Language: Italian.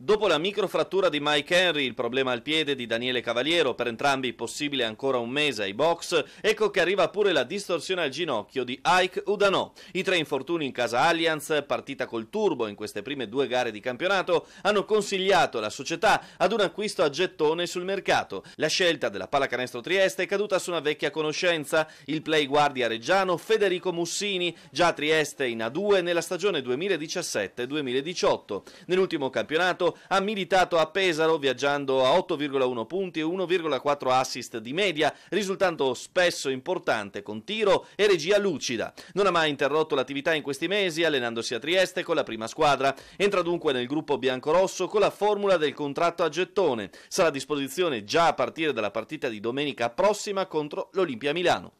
Dopo la microfrattura di Mike Henry, il problema al piede di Daniele Cavaliero, per entrambi possibile ancora un mese ai box, ecco che arriva pure la distorsione al ginocchio di Ike Udano. I tre infortuni in casa Allianz, partita col turbo in queste prime due gare di campionato, hanno consigliato la società ad un acquisto a gettone sul mercato. La scelta della pallacanestro Trieste è caduta su una vecchia conoscenza, il play guardia reggiano Federico Mussini, già a Trieste in A2 nella stagione 2017-2018. Nell'ultimo campionato ha militato a Pesaro viaggiando a 8,1 punti e 1,4 assist di media, risultando spesso importante con tiro e regia lucida. Non ha mai interrotto l'attività in questi mesi, allenandosi a Trieste con la prima squadra. Entra dunque nel gruppo biancorosso con la formula del contratto a gettone. Sarà a disposizione già a partire dalla partita di domenica prossima contro l'Olimpia Milano.